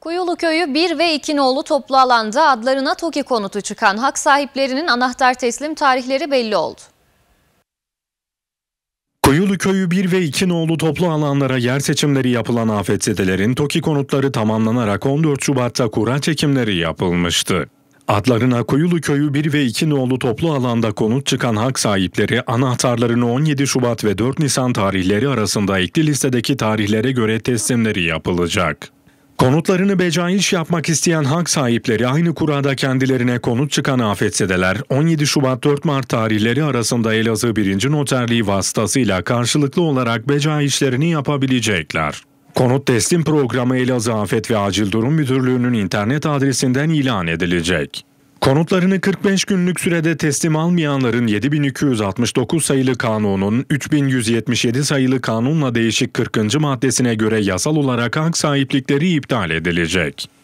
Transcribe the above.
Kuyulu Köyü 1 ve 2 nolu toplu alanda adlarına TOKİ konutu çıkan hak sahiplerinin anahtar teslim tarihleri belli oldu. Kuyulu Köyü 1 ve 2 nolu toplu alanlara yer seçimleri yapılan afetzedelerin TOKİ konutları tamamlanarak 14 Şubat'ta kura çekimleri yapılmıştı. Adlarına Kuyulu Köyü 1 ve 2 nolu toplu alanda konut çıkan hak sahipleri anahtarlarını 17 Şubat ve 4 Nisan tarihleri arasında ekli listedeki tarihlere göre teslimleri yapılacak. Konutlarını becaiş yapmak isteyen hak sahipleri aynı kurada kendilerine konut çıkan afetsedeler 17 Şubat 4 Mart tarihleri arasında Elazığ 1. Noterliği vasıtasıyla karşılıklı olarak becaişlerini yapabilecekler. Konut teslim programı Elazığ Afet ve Acil Durum Müdürlüğü'nün internet adresinden ilan edilecek. Konutlarını 45 günlük sürede teslim almayanların 7269 sayılı kanunun 3177 sayılı kanunla değişik 40. maddesine göre yasal olarak hak sahiplikleri iptal edilecek.